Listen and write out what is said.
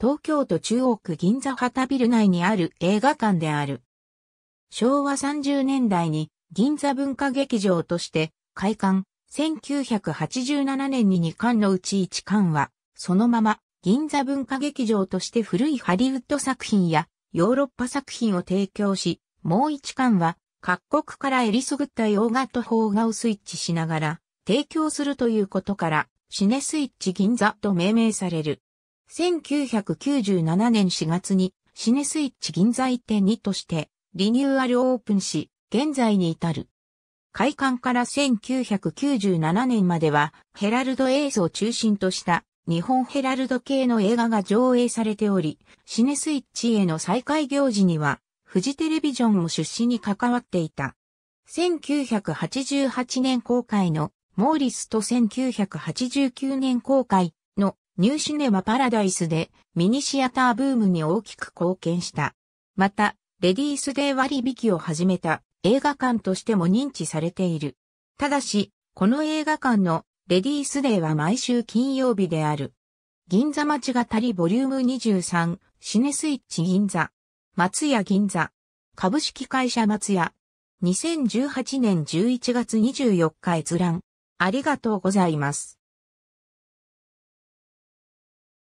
東京都中央区銀座旗ビル内にある映画館である。昭和30年代に銀座文化劇場として開館、1987年に2館のうち1館は、そのまま銀座文化劇場として古いハリウッド作品やヨーロッパ作品を提供し、もう1館は各国からえりすぐった洋画と邦画をスイッチしながら提供するということから、シネスイッチ銀座と命名される。1997年4月にシネスイッチ銀座一店にとしてリニューアルオープンし、現在に至る。開館から1997年まではヘラルドエースを中心とした日本ヘラルド系の映画が上映されており、シネスイッチへの再開行事にはフジテレビジョンも出資に関わっていた。1988年公開のモーリスと1989年公開ニューシネマパラダイスでミニシアターブームに大きく貢献した。また、レディースデー割引を始めた映画館としても認知されている。ただし、この映画館のレディースデーは毎週金曜日である。銀座町語りボリューム23シネスイッチ銀座松屋銀座株式会社松屋2018年11月24日閲覧ありがとうございます。